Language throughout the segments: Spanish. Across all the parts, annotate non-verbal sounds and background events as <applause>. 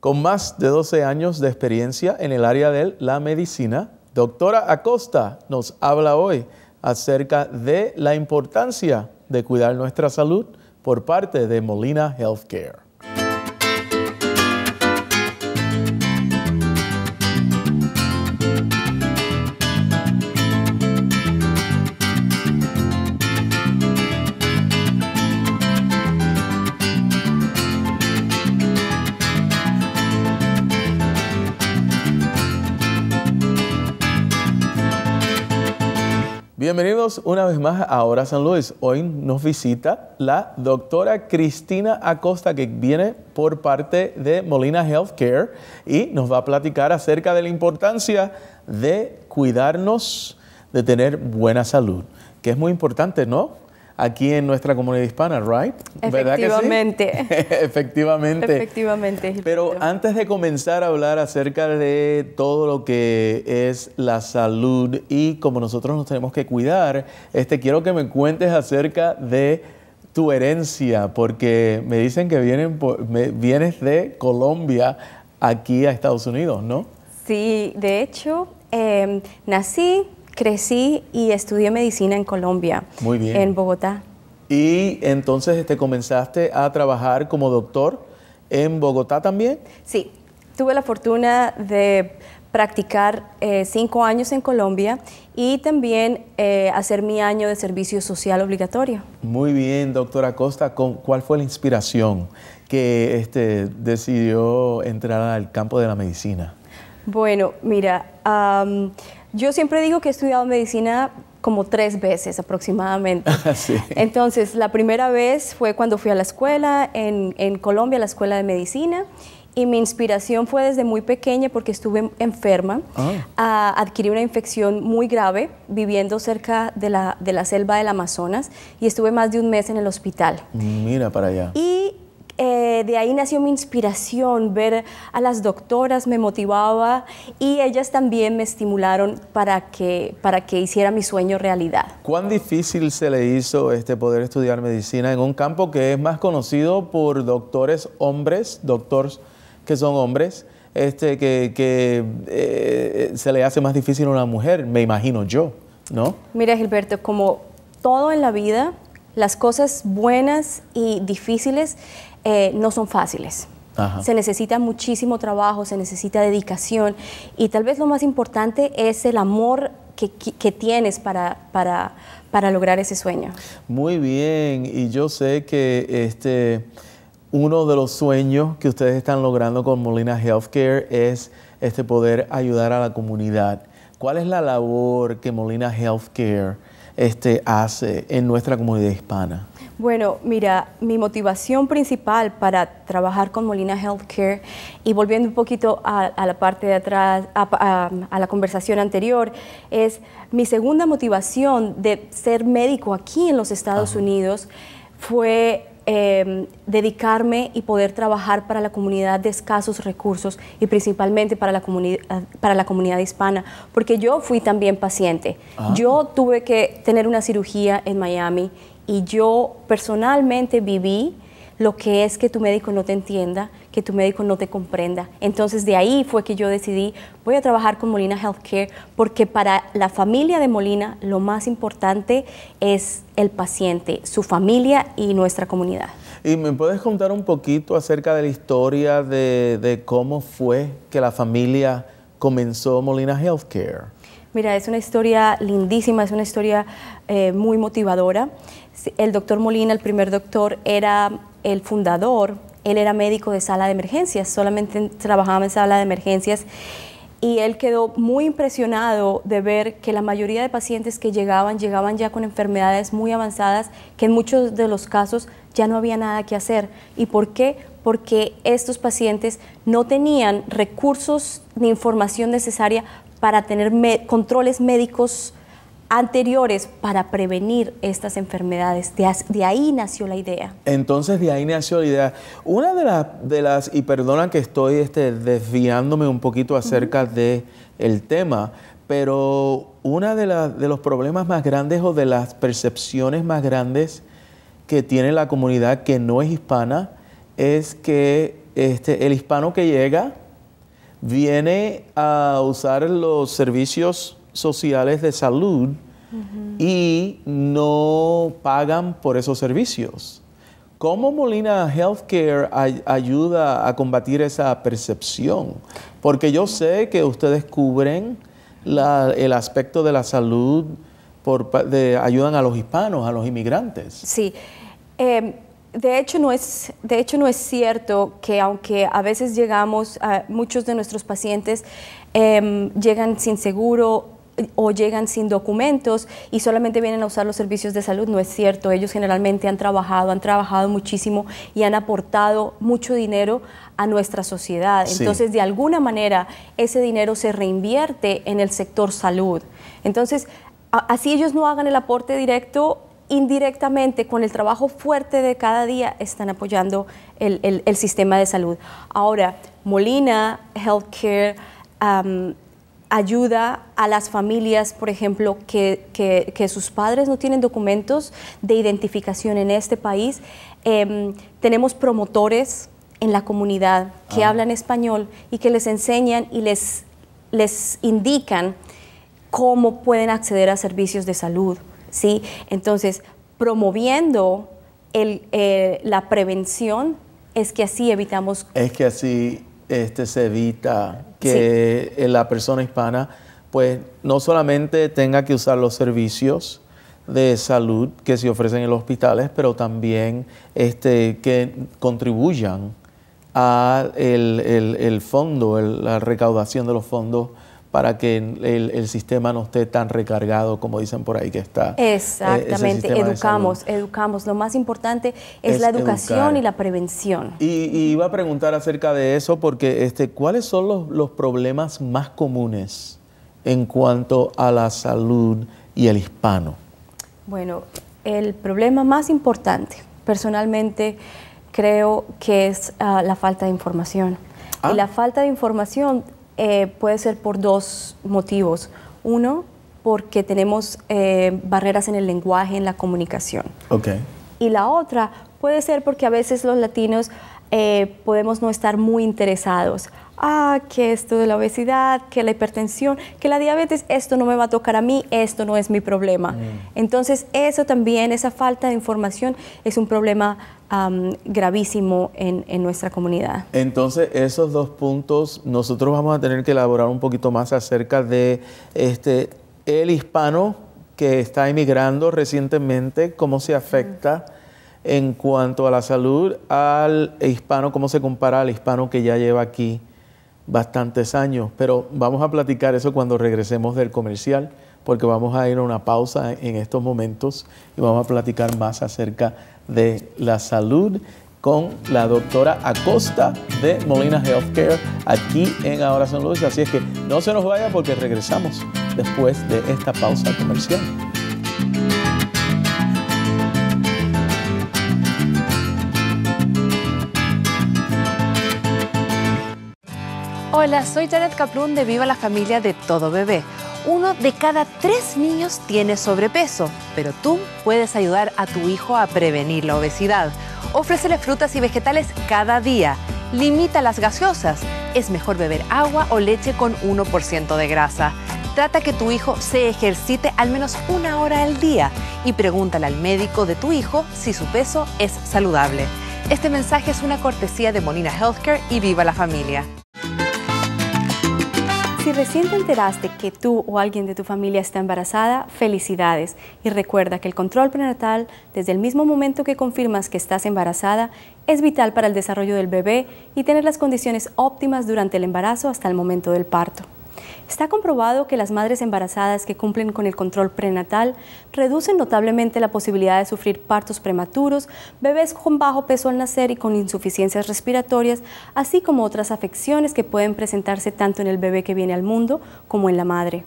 Con más de 12 años de experiencia en el área de la medicina, doctora Acosta nos habla hoy acerca de la importancia de cuidar nuestra salud por parte de Molina Healthcare. Bienvenidos una vez más a Hora San Luis. Hoy nos visita la doctora Cristina Acosta, que viene por parte de Molina Healthcare y nos va a platicar acerca de la importancia de cuidarnos, de tener buena salud, que es muy importante, ¿no? aquí en nuestra comunidad hispana, ¿right? Efectivamente. ¿Verdad <laughs> Efectivamente. Efectivamente. Pero antes de comenzar a hablar acerca de todo lo que es la salud y cómo nosotros nos tenemos que cuidar, este quiero que me cuentes acerca de tu herencia, porque me dicen que vienes de Colombia aquí a Estados Unidos, ¿no? Sí, de hecho, em, nací, crecí y estudié medicina en Colombia. Muy bien. En Bogotá. Y entonces te este, comenzaste a trabajar como doctor en Bogotá también. Sí, tuve la fortuna de practicar eh, cinco años en Colombia y también eh, hacer mi año de servicio social obligatorio. Muy bien, doctora Costa, ¿cuál fue la inspiración que este, decidió entrar al campo de la medicina? Bueno, mira, yo siempre digo que he estudiado medicina como tres veces aproximadamente. <laughs> Entonces, la primera vez fue cuando fui a la escuela en, Colombia, la escuela de medicina, y mi inspiración fue desde muy pequeña porque estuve enferma. a ah. ah, adquirí una infección muy grave viviendo cerca de la, selva del Amazonas y estuve más de un mes en el hospital. Mira para allá. Eh, de ahí nació mi inspiración, ver a las doctoras me motivaba y ellas también me estimularon para que, para que hiciera mi sueño realidad. ¿Cuán difícil se le hizo este poder estudiar medicina en un campo que es más conocido por doctores hombres, doctores que son hombres? Este, que, que eh, se le hace más difícil a una mujer, me imagino yo, ¿no? Mira, Gilberto, como todo en la vida, las cosas buenas y difíciles eh, no son fáciles. Se necesita muchísimo trabajo, se necesita dedicación y tal vez lo más importante es el amor que, tienes para, para, lograr ese sueño. Muy bien, y yo sé que este, uno de los sueños que ustedes están logrando con Molina Healthcare es este, poder ayudar a la comunidad. ¿Cuál es la labor que Molina Healthcare este, hace en nuestra comunidad hispana? Bueno, mira, mi motivación principal para trabajar con Molina Healthcare y volviendo un poquito a, la parte de atrás, a, la conversación anterior, es mi segunda motivación de ser médico aquí en los Estados Unidos fue em, dedicarme y poder trabajar para la comunidad de escasos recursos y principalmente para la, ah, para la comunidad hispana, porque yo fui también paciente. Ah. Yo tuve que tener una cirugía en Miami y yo personalmente viví lo que es que tu médico no te entienda, que tu médico no te comprenda. Entonces de ahí fue que yo decidí, voy a trabajar con Molina Healthcare porque para la familia de Molina lo más importante es el paciente, su familia y nuestra comunidad. ¿Y me puedes contar un poquito acerca de la historia de, cómo fue que la familia comenzó Molina Healthcare? Mira, es una historia lindísima, es una historia eh, muy motivadora. El doctor Molina, el primer doctor, era el fundador, él era médico de sala de emergencias, solamente trabajaba en sala de emergencias y él quedó muy impresionado de ver que la mayoría de pacientes que llegaban llegaban ya con enfermedades muy avanzadas, que en muchos de los casos ya no había nada que hacer. ¿Y por qué? Porque estos pacientes no tenían recursos ni información necesaria para tener controles médicos anteriores para prevenir estas enfermedades. De, ahí nació la idea. Entonces, de ahí nació la idea. Una de, las de las, y perdona que estoy este, desviándome un poquito acerca del de tema, pero una de, las, de los problemas más grandes o de las percepciones más grandes que tiene la comunidad que no es hispana es que este, el hispano que llega viene a usar los servicios sociales de salud y no pagan por esos servicios. ¿Cómo Molina Healthcare ayuda a combatir esa percepción? Porque yo sé que ustedes cubren el aspecto de la salud, por, de, ayudan a los hispanos, a los inmigrantes. Sí. Em, de hecho, no es, de hecho, no es cierto que aunque a veces llegamos, a, muchos de nuestros pacientes em, llegan sin seguro o llegan sin documentos y solamente vienen a usar los servicios de salud. No es cierto, ellos generalmente han trabajado, han trabajado muchísimo y han aportado mucho dinero a nuestra sociedad. Entonces, de alguna manera, ese dinero se reinvierte en el sector salud. Entonces, así ellos no hagan el aporte directo, indirectamente, con el trabajo fuerte de cada día, están apoyando el, sistema de salud. Ahora, Molina, Healthcare, um, ayuda a las familias, por ejemplo, que, sus padres no tienen documentos de identificación en este país. Em, tenemos promotores en la comunidad que ah. hablan español y que les enseñan y les, les indican cómo pueden acceder a servicios de salud. ¿sí? Entonces, promoviendo eh, la prevención es que así evitamos... Es que así este, se evita que eh, la persona hispana pues no solamente tenga que usar los servicios de salud que se ofrecen en los hospitales, pero también este, que contribuyan al el, fondo, la recaudación de los fondos para que el, sistema no esté tan recargado como dicen por ahí que está. Eh, Exactamente, educamos, educamos. Lo más importante es, la educación y la prevención. Y, iba a preguntar acerca de eso porque este, ¿cuáles son los, problemas más comunes en cuanto a la salud y el hispano? Bueno, el problema más importante, personalmente, creo que es ah, la falta de información. Ah. Y la falta de información eh, puede ser por dos motivos. Uno, porque tenemos eh, barreras en el lenguaje, en la comunicación. Okay. Y la otra puede ser porque a veces los latinos eh, podemos no estar muy interesados ah, que esto de la obesidad, que la hipertensión, que la diabetes, esto no me va a tocar a mí, esto no es mi problema. Mm. Entonces, eso también, esa falta de información es un problema gravísimo en, nuestra comunidad. Entonces, esos dos puntos nosotros vamos a tener que elaborar un poquito más acerca de este, el hispano que está emigrando recientemente, cómo se afecta. en cuanto a la salud al hispano, cómo se compara al hispano que ya lleva aquí bastantes años, pero vamos a platicar eso cuando regresemos del comercial, porque vamos a ir a una pausa en estos momentos y vamos a platicar más acerca de la salud con la doctora Acosta de Molina Healthcare aquí en Ahora San Luis. Así es que no se nos vaya porque regresamos después de esta pausa comercial. Hola, soy Janet Caplun de Viva la Familia de Todo Bebé. Uno de cada tres niños tiene sobrepeso, pero tú puedes ayudar a tu hijo a prevenir la obesidad. Ofrécele frutas y vegetales cada día. Limita las gaseosas. Es mejor beber agua o leche con 1% de grasa. Trata que tu hijo se ejercite al menos una hora al día y pregúntale al médico de tu hijo si su peso es saludable. Este mensaje es una cortesía de Molina Healthcare y Viva la Familia. Si recién te enteraste que tú o alguien de tu familia está embarazada, felicidades. Y recuerda que el control prenatal, desde el mismo momento que confirmas que estás embarazada, es vital para el desarrollo del bebé y tener las condiciones óptimas durante el embarazo hasta el momento del parto. Está comprobado que las madres embarazadas que cumplen con el control prenatal reducen notablemente la posibilidad de sufrir partos prematuros, bebés con bajo peso al nacer y con insuficiencias respiratorias, así como otras afecciones que pueden presentarse tanto en el bebé que viene al mundo como en la madre.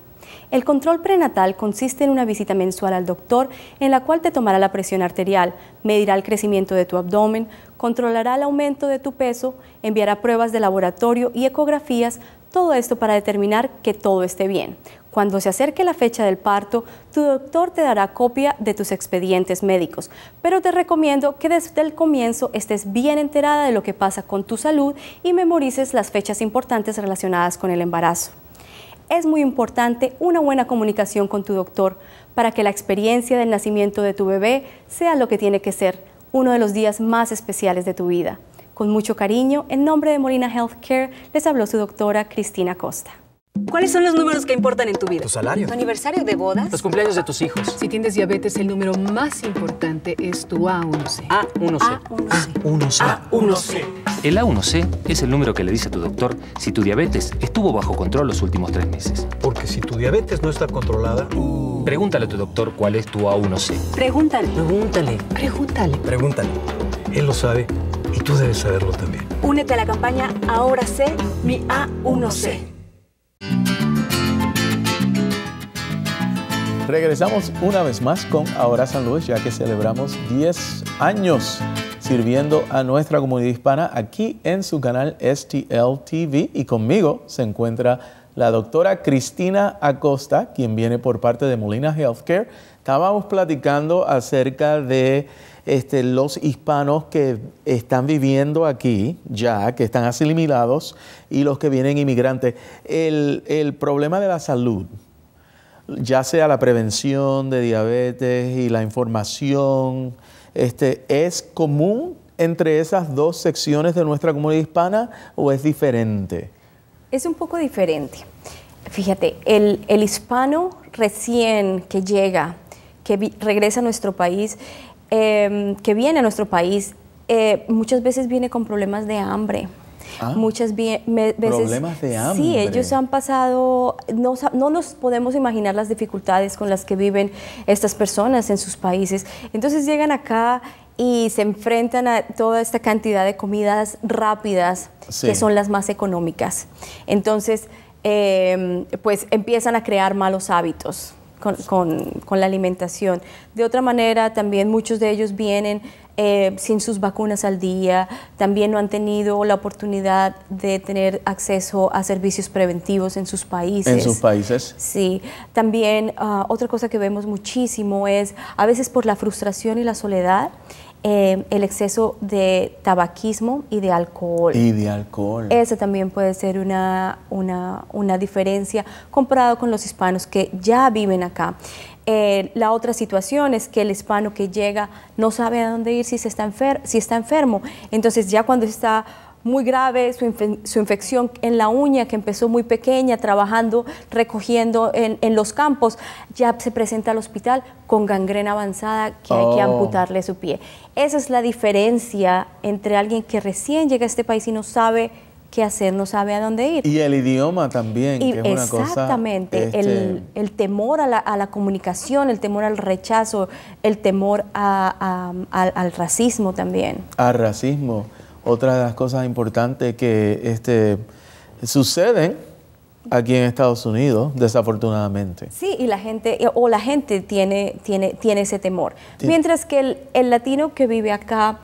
El control prenatal consiste en una visita mensual al doctor en la cual te tomará la presión arterial, medirá el crecimiento de tu abdomen, controlará el aumento de tu peso, enviará pruebas de laboratorio y ecografías todo esto para determinar que todo esté bien. Cuando se acerque la fecha del parto, tu doctor te dará copia de tus expedientes médicos, pero te recomiendo que desde el comienzo estés bien enterada de lo que pasa con tu salud y memorices las fechas importantes relacionadas con el embarazo. Es muy importante una buena comunicación con tu doctor para que la experiencia del nacimiento de tu bebé sea lo que tiene que ser, uno de los días más especiales de tu vida. Con mucho cariño, en nombre de Molina Healthcare, les habló su doctora Cristina Costa. ¿Cuáles son los números que importan en tu vida? Tu salario. Tu aniversario de bodas. Los cumpleaños de tus hijos. Si tienes diabetes, el número más importante es tu A1C. A1C. A1C. A1C. El A1C es el número que le dice a tu doctor si tu diabetes estuvo bajo control los últimos tres meses. Porque si tu diabetes no está controlada... Uh. Pregúntale a tu doctor cuál es tu A1C. Pregúntale. Pregúntale. Pregúntale. Pregúntale. Él lo sabe y tú debes saberlo también. Únete a la campaña Ahora sé mi A1C. Regresamos una vez más con Ahora San Luis, ya que celebramos 10 años sirviendo a nuestra comunidad hispana aquí en su canal STL TV. Y conmigo se encuentra la doctora Cristina Acosta, quien viene por parte de Molina Healthcare. Estábamos platicando acerca de este, los hispanos que están viviendo aquí ya, que están asimilados, y los que vienen inmigrantes. El, problema de la salud, ya sea la prevención de diabetes y la información, este, es común entre esas dos secciones de nuestra comunidad hispana o es diferente? Es un poco diferente. Fíjate, el, hispano recién que llega, que regresa a nuestro país, Em, que viene a nuestro país eh, muchas veces viene con problemas de hambre. Ah. muchas veces... Problemas de hambre. Sí, ellos han pasado, no, nos podemos imaginar las dificultades con las que viven estas personas en sus países. Entonces llegan acá y se enfrentan a toda esta cantidad de comidas rápidas, que son las más económicas. Entonces, em, pues empiezan a crear malos hábitos con, con, la alimentación. De otra manera, también muchos de ellos vienen eh, sin sus vacunas al día, también no han tenido la oportunidad de tener acceso a servicios preventivos en sus países. En sus países. Sí. También ah, otra cosa que vemos muchísimo es, a veces por la frustración y la soledad, Em, el exceso de tabaquismo y de alcohol. Y de alcohol. Esa también puede ser una, una, diferencia comparado con los hispanos que ya viven acá. Eh, la otra situación es que el hispano que llega no sabe a dónde ir si, se está, enfer si está enfermo. Entonces ya cuando está muy grave, su, infección en la uña, que empezó muy pequeña, trabajando, recogiendo en, los campos, ya se presenta al hospital con gangrena avanzada, que hay que oh. amputarle su pie. Esa es la diferencia entre alguien que recién llega a este país y no sabe qué hacer, no sabe a dónde ir. Y el idioma también. exactamente, el, este temor a la, comunicación, el temor al rechazo, el temor al, al racismo también. Al racismo. Otra de las cosas importantes que este, suceden aquí en Estados Unidos, desafortunadamente. Sí, y la gente, eh, o la gente tiene, tiene, tiene ese temor. Mientras que el, el latino que vive acá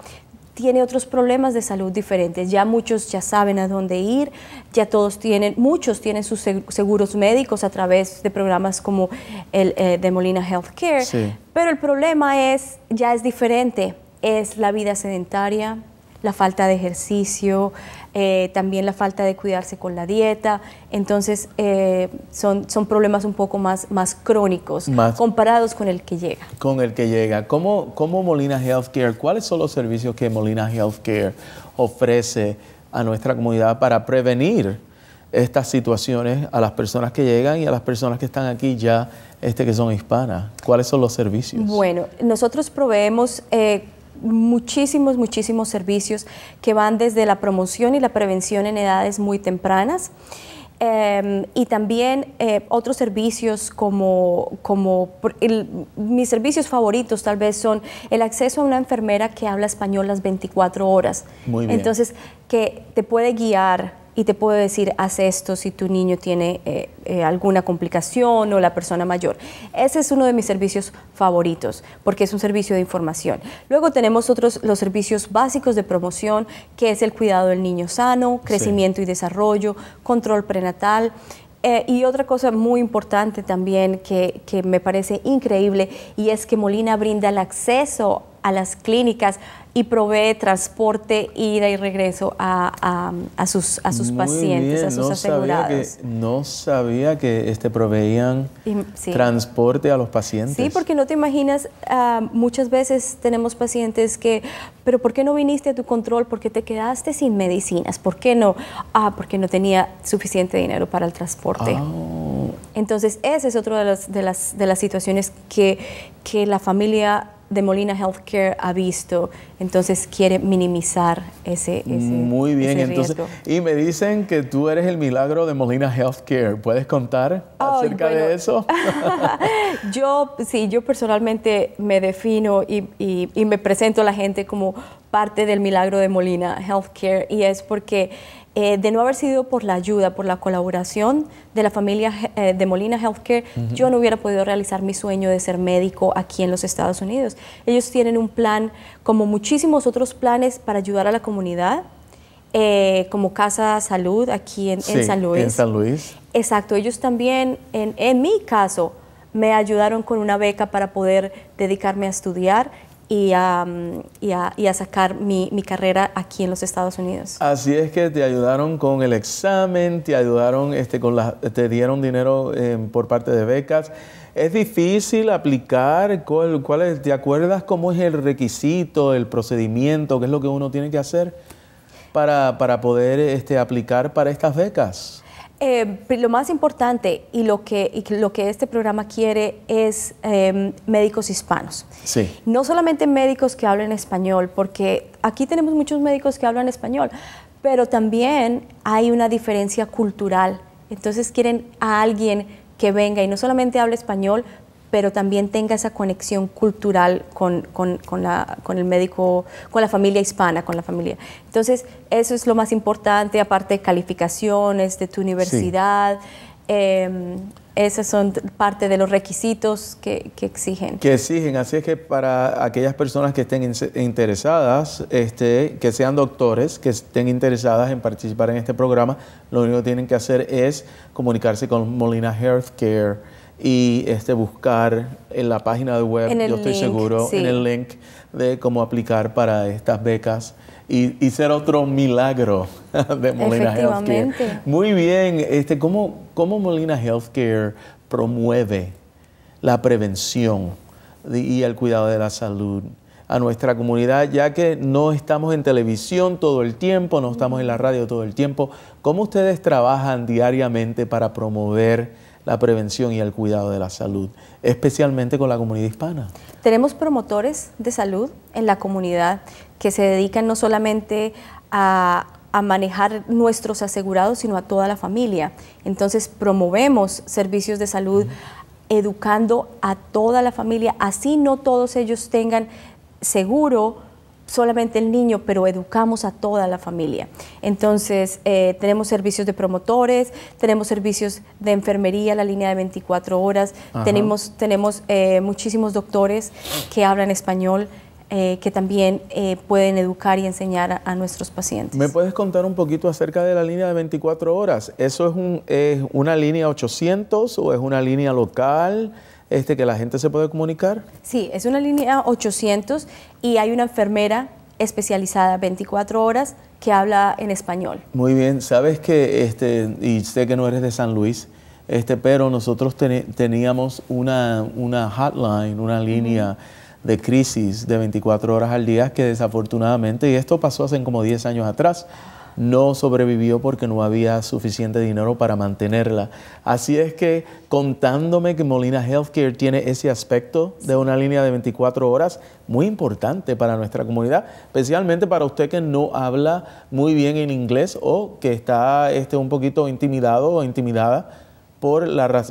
tiene otros problemas de salud diferentes. Ya muchos ya saben a dónde ir, ya todos tienen, muchos tienen sus seguros médicos a través de programas como el eh, de Molina Healthcare. Sí. Pero el problema es, ya es diferente, es la vida sedentaria, la falta de ejercicio, eh, también la falta de cuidarse con la dieta. Entonces, eh, son, son problemas un poco más, más crónicos comparados con el que llega. Con el que llega. ¿Cómo, ¿Cómo Molina Healthcare, cuáles son los servicios que Molina Healthcare ofrece a nuestra comunidad para prevenir estas situaciones a las personas que llegan y a las personas que están aquí ya este, que son hispanas? ¿Cuáles son los servicios? Bueno, nosotros proveemos... Eh, muchísimos, muchísimos servicios que van desde la promoción y la prevención en edades muy tempranas. Em, y también eh, otros servicios como, como mis servicios favoritos tal vez son el acceso a una enfermera que habla español las 24 horas. Muy bien. Entonces, que te puede guiar y te puedo decir, haz esto si tu niño tiene eh, eh, alguna complicación o la persona mayor. Ese es uno de mis servicios favoritos porque es un servicio de información. Luego tenemos otros, los servicios básicos de promoción, que es el cuidado del niño sano, crecimiento y desarrollo, control prenatal. Eh, y otra cosa muy importante también que, que me parece increíble y es que Molina brinda el acceso a las clínicas y provee transporte, ida y regreso a, sus, a sus pacientes, a sus no asegurados. Sabía que, no sabía que este proveían transporte a los pacientes. Sí, porque no te imaginas, ah, muchas veces tenemos pacientes que, pero ¿por qué no viniste a tu control? ¿Por qué te quedaste sin medicinas? ¿Por qué no? Ah, porque no tenía suficiente dinero para el transporte. Ah. Entonces, esa es otra de las, de las, de las situaciones que, que la familia de Molina Healthcare ha visto, entonces quiere minimizar ese, ese Muy bien, entonces. Y me dicen que tú eres el milagro de Molina Healthcare. ¿Puedes contar acerca de eso? <laughs> yo, sí, yo personalmente me defino y, y me presento a la gente como parte del milagro de Molina Healthcare y es porque eh, de no haber sido por la ayuda, por la colaboración de la familia eh, de Molina Healthcare, yo no hubiera podido realizar mi sueño de ser médico aquí en los Estados Unidos. Ellos tienen un plan, como muchísimos otros planes, para ayudar a la comunidad. Eh, como Casa Salud aquí en, en, San Luis. En San Luis. Exacto, ellos también, en, en mi caso, me ayudaron con una beca para poder dedicarme a estudiar y a, mm, a, sacar mi, carrera aquí en los Estados Unidos. Así es que te ayudaron con el examen, te ayudaron este, con las, te dieron dinero em, por parte de becas. ¿Es difícil aplicar? ¿Cuál, es, ¿Te acuerdas cómo es el requisito, el procedimiento? ¿Qué es lo que uno tiene que hacer para, poder este, aplicar para estas becas? Eh, lo más importante y lo que, este programa quiere es em, médicos hispanos. Sí. No solamente médicos que hablen español, porque aquí tenemos muchos médicos que hablan español, pero también hay una diferencia cultural. Entonces quieren a alguien que venga y no solamente hable español, pero también tenga esa conexión cultural con, la, el médico, con la familia hispana, con la familia. Entonces, eso es lo más importante, aparte de calificaciones de tu universidad. Em, esas son parte de los requisitos que, exigen. Que exigen, así es que para aquellas personas que estén interesadas, este, que sean doctores, que estén interesadas en participar en este programa, lo único que tienen que hacer es comunicarse con Molina Healthcare y este, buscar en la página de web, yo estoy seguro, en el link de cómo aplicar para estas becas y, ser otro milagro <laughs> de Molina Healthcare. Muy bien, este, ¿cómo, ¿cómo Molina Healthcare promueve la prevención y el cuidado de la salud? a nuestra comunidad, ya que no estamos en televisión todo el tiempo, no estamos en la radio todo el tiempo. ¿Cómo ustedes trabajan diariamente para promover la prevención y el cuidado de la salud, especialmente con la comunidad hispana. Tenemos promotores de salud en la comunidad que se dedican no solamente a manejar nuestros asegurados, sino a toda la familia. Entonces promovemos servicios de salud educando a toda la familia, así no todos ellos tengan seguro solamente el niño, pero educamos a toda la familia. Entonces, eh, tenemos servicios de promotores, tenemos servicios de enfermería, la línea de 24 horas, tenemos, tenemos eh, muchísimos doctores que hablan español. Eh, que también pueden educar y enseñar a, nuestros pacientes. ¿Me puedes contar un poquito acerca de la línea de 24 horas? ¿Eso es, es una línea 800 o es una línea local? este, que la gente se puede comunicar. Sí, es una línea 800 y hay una enfermera especializada 24 horas que habla en español. Muy bien, sabes que, este, y sé que no eres de San Luis, este, pero nosotros teníamos una, hotline, una línea de crisis de 24 horas al día que desafortunadamente, y esto pasó hace como 10 años atrás, no sobrevivió porque no había suficiente dinero para mantenerla. Así es que contándome que Molina Healthcare tiene ese aspecto de una línea de 24 horas muy importante para nuestra comunidad, especialmente para usted que no habla muy bien en inglés o que está este, un poquito intimidado o intimidada por la,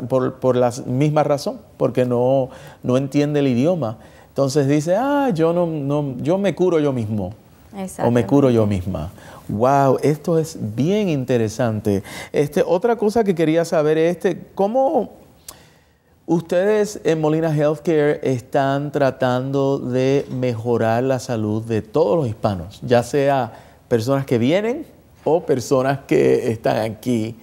misma razón, porque no, entiende el idioma. Entonces dice, ah, yo, yo me curo yo mismo o me curo yo misma. Wow, esto es bien interesante. Este, otra cosa que quería saber es este, cómo ustedes en Molina Healthcare están tratando de mejorar la salud de todos los hispanos, ya sea personas que vienen o personas que están aquí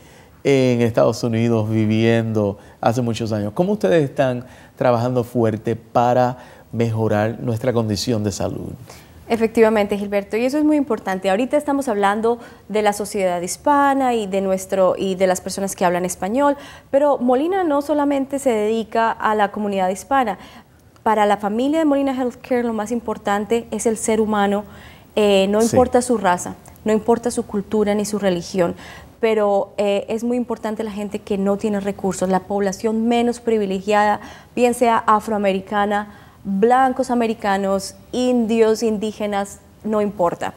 en Estados Unidos viviendo hace muchos años. ¿Cómo ustedes están trabajando fuerte para mejorar nuestra condición de salud? Efectivamente, Gilberto, y eso es muy importante. Ahorita estamos hablando de la sociedad hispana y de nuestro y de las personas que hablan español, pero Molina no solamente se dedica a la comunidad hispana. Para la familia de Molina Healthcare lo más importante es el ser humano, eh, no importa su raza, no importa su cultura ni su religión pero eh, es muy importante la gente que no tiene recursos, la población menos privilegiada, bien sea afroamericana, blancos americanos, indios, indígenas, no importa.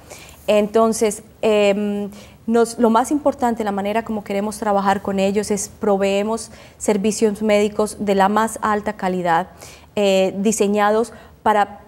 Entonces, em, lo más importante, la manera como queremos trabajar con ellos es proveemos servicios médicos de la más alta calidad, eh, diseñados para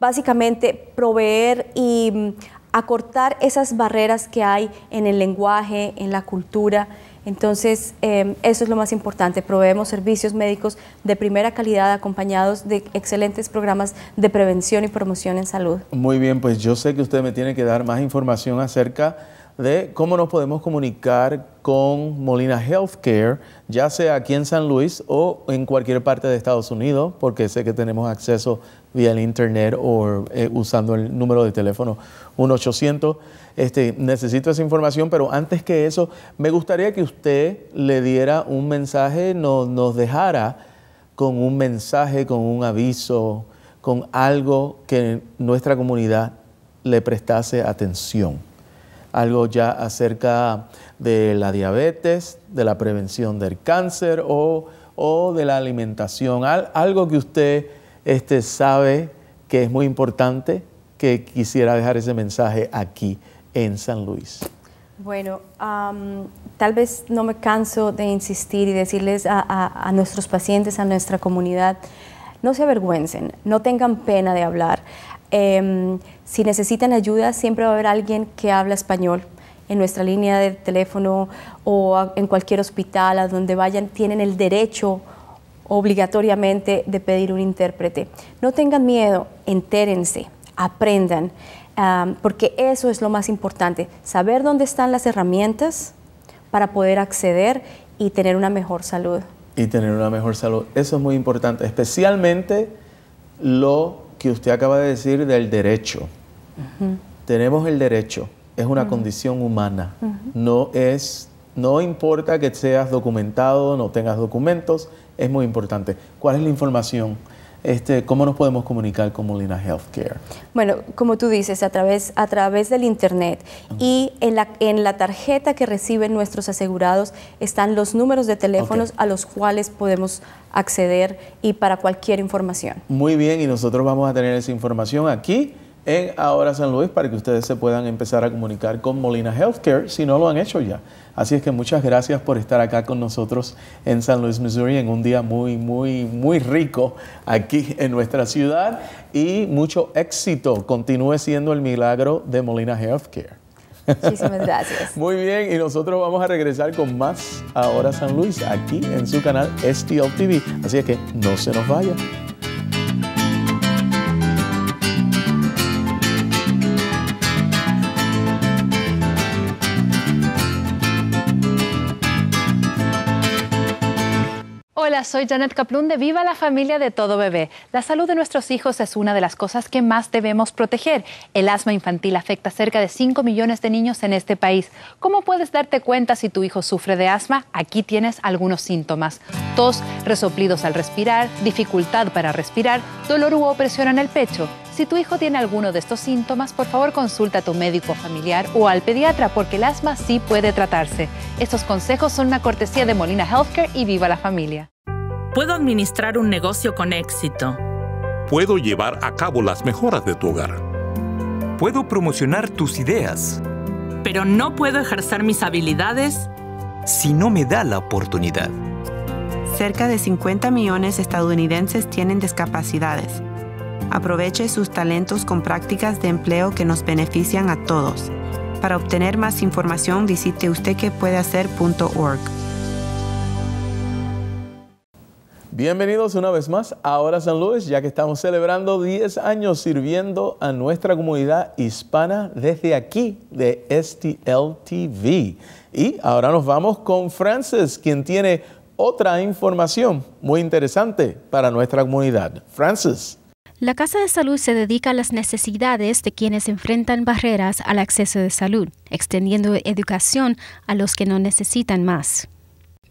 básicamente proveer y mm, acortar esas barreras que hay en el lenguaje, en la cultura, entonces, em, eso es lo más importante. Proveemos servicios médicos de primera calidad acompañados de excelentes programas de prevención y promoción en salud. Muy bien, pues yo sé que usted me tiene que dar más información acerca de cómo nos podemos comunicar con Molina Healthcare, ya sea aquí en San Luis o en cualquier parte de Estados Unidos, porque sé que tenemos acceso vía el internet o eh, usando el número de teléfono 1800. Este, necesito esa información, pero antes que eso, me gustaría que usted le diera un mensaje, nos dejara con un mensaje, con un aviso, con algo que nuestra comunidad le prestase atención algo ya acerca de la diabetes, de la prevención del cáncer o, de la alimentación, algo que usted este, sabe que es muy importante, que quisiera dejar ese mensaje aquí en San Luis. Bueno, tal vez no me canso de insistir y decirles a nuestros pacientes, a nuestra comunidad, no se avergüencen, no tengan pena de hablar. Em, si necesitan ayuda, siempre va a haber alguien que habla español en nuestra línea de teléfono o en cualquier hospital a donde vayan, tienen el derecho obligatoriamente de pedir un intérprete. No tengan miedo, entérense, aprendan, porque eso es lo más importante, saber dónde están las herramientas para poder acceder y tener una mejor salud. Y tener una mejor salud, eso es muy importante, especialmente lo que usted acaba de decir del derecho. Tenemos el derecho, es una condición humana. No es, no importa que seas documentado, no tengas documentos, es muy importante. ¿Cuál es la información? Este, ¿Cómo nos podemos comunicar con Molina Healthcare? Bueno, como tú dices, a través, del Internet y en la, en la tarjeta que reciben nuestros asegurados están los números de teléfonos a los cuales podemos acceder y para cualquier información. Muy bien, y nosotros vamos a tener esa información aquí en Ahora San Luis para que ustedes se puedan empezar a comunicar con Molina Healthcare si no lo han hecho ya. Así es que muchas gracias por estar acá con nosotros en San Luis, Missouri, en un día muy, muy, muy rico aquí en nuestra ciudad y mucho éxito. Continúe siendo el milagro de Molina Healthcare. Muchísimas <laughs> gracias. Muy bien, y nosotros vamos a regresar con más Ahora San Luis aquí en su canal STL TV. Así es que no se nos vaya. Hola, soy Janet Caplún de Viva la Familia de Todo Bebé. La salud de nuestros hijos es una de las cosas que más debemos proteger. El asma infantil afecta a cerca de 5 millones de niños en este país. ¿Cómo puedes darte cuenta si tu hijo sufre de asma? Aquí tienes algunos síntomas. Tos, resoplidos al respirar, dificultad para respirar, dolor u opresión en el pecho. Si tu hijo tiene alguno de estos síntomas, por favor consulta a tu médico familiar o al pediatra porque el asma sí puede tratarse. Estos consejos son una cortesía de Molina Healthcare y Viva la Familia. Puedo administrar un negocio con éxito. Puedo llevar a cabo las mejoras de tu hogar. Puedo promocionar tus ideas. Pero no puedo ejercer mis habilidades si no me da la oportunidad. Cerca de 50 millones de estadounidenses tienen discapacidades Aproveche sus talentos con prácticas de empleo que nos benefician a todos. Para obtener más información visite ustedquepuedehacer.org. Bienvenidos una vez más a Hora San Luis, ya que estamos celebrando 10 años sirviendo a nuestra comunidad hispana desde aquí de STLTV. Y ahora nos vamos con Francis, quien tiene otra información muy interesante para nuestra comunidad. Frances. La Casa de Salud se dedica a las necesidades de quienes enfrentan barreras al acceso de salud, extendiendo educación a los que no necesitan más.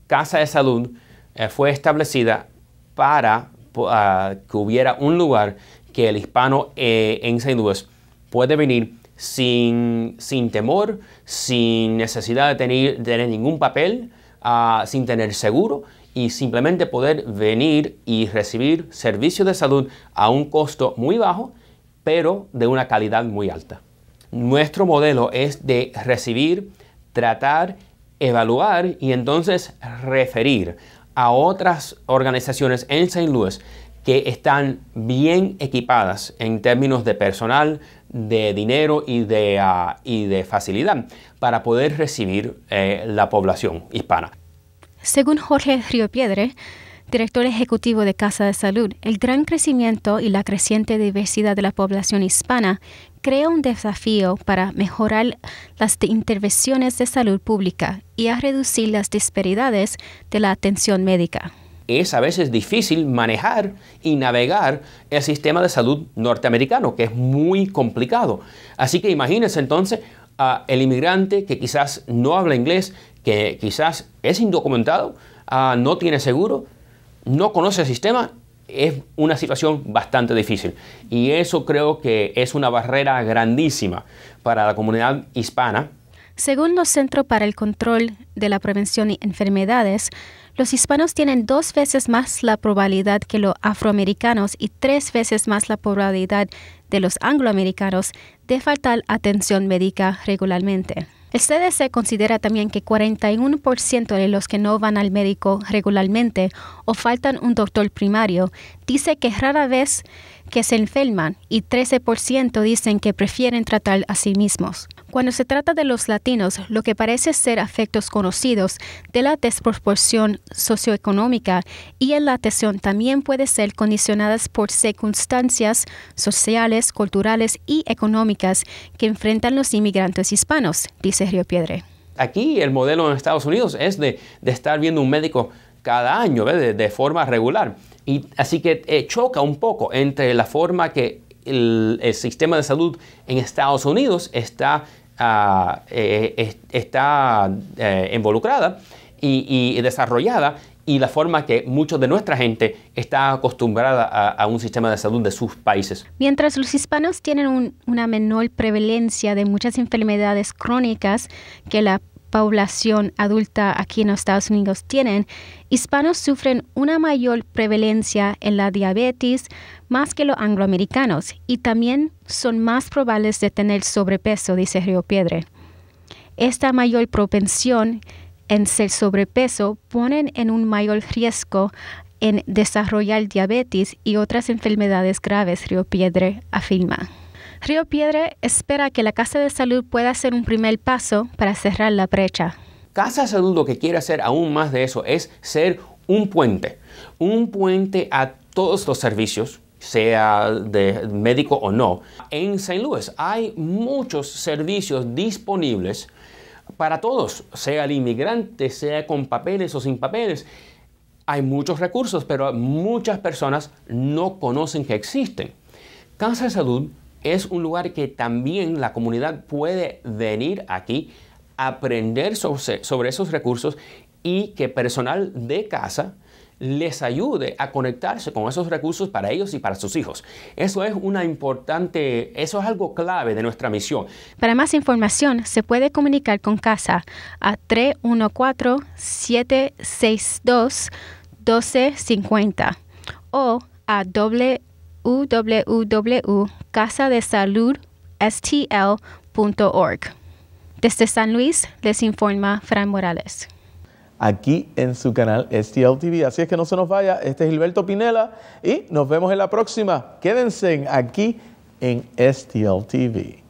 Casa de Salud eh, fue establecida para ah, que hubiera un lugar que el hispano eh, en San Louis puede venir sin, temor, sin necesidad de tener, ningún papel, ah, sin tener seguro y simplemente poder venir y recibir servicios de salud a un costo muy bajo, pero de una calidad muy alta. Nuestro modelo es de recibir, tratar, evaluar y entonces referir a otras organizaciones en St. Louis que están bien equipadas en términos de personal, de dinero y de, ah, y de facilidad para poder recibir eh, la población hispana. Según Jorge Piedre, director ejecutivo de Casa de Salud, el gran crecimiento y la creciente diversidad de la población hispana crea un desafío para mejorar las intervenciones de salud pública y a reducir las disparidades de la atención médica. Es a veces difícil manejar y navegar el sistema de salud norteamericano, que es muy complicado. Así que imagínense entonces a el inmigrante que quizás no habla inglés, que quizás es indocumentado, ah, no tiene seguro, no conoce el sistema, es una situación bastante difícil. Y eso creo que es una barrera grandísima para la comunidad hispana. Según los Centros para el Control de la Prevención y Enfermedades, los hispanos tienen dos veces más la probabilidad que los afroamericanos y tres veces más la probabilidad de los angloamericanos de faltar atención médica regularmente. El CDC considera también que 41% de los que no van al médico regularmente o faltan un doctor primario dice que rara vez que se enferman y 13% dicen que prefieren tratar a sí mismos. Cuando se trata de los latinos, lo que parece ser afectos conocidos de la desproporción socioeconómica y en la atención también puede ser condicionadas por circunstancias sociales, culturales y económicas que enfrentan los inmigrantes hispanos, dice Río Piedre. Aquí el modelo en Estados Unidos es de, estar viendo un médico cada año, de, de, forma regular. Y así que eh, choca un poco entre la forma que el, el, sistema de salud en Estados Unidos está Ah, eh, está eh, involucrada y, desarrollada y la forma que muchos de nuestra gente está acostumbrada a, un sistema de salud de sus países. Mientras los hispanos tienen una menor prevalencia de muchas enfermedades crónicas que la población adulta aquí en los Estados Unidos tienen, hispanos sufren una mayor prevalencia en la diabetes, más que los angloamericanos y también son más probables de tener sobrepeso, dice Río Piedre. Esta mayor propensión en ser sobrepeso ponen en un mayor riesgo en desarrollar diabetes y otras enfermedades graves, Río Piedre afirma. Río Piedre espera que la Casa de Salud pueda ser un primer paso para cerrar la brecha. Casa de Salud lo que quiere hacer aún más de eso es ser un puente, un puente a todos los servicios sea de médico o no. En St. Louis hay muchos servicios disponibles para todos, sea el inmigrante, sea con papeles o sin papeles. Hay muchos recursos, pero muchas personas no conocen que existen. Casa de Salud es un lugar que también la comunidad puede venir aquí, aprender sobre esos recursos y que personal de casa les ayude a conectarse con esos recursos para ellos y para sus hijos. Eso es una importante, eso es algo clave de nuestra misión. Para más información, se puede comunicar con CASA a 314-762-1250 o a www.casadesaludstl.org. Desde San Luis les informa Fran Morales aquí en su canal STL TV. Así es que no se nos vaya. Este es Gilberto Pinela y nos vemos en la próxima. Quédense aquí en STL TV.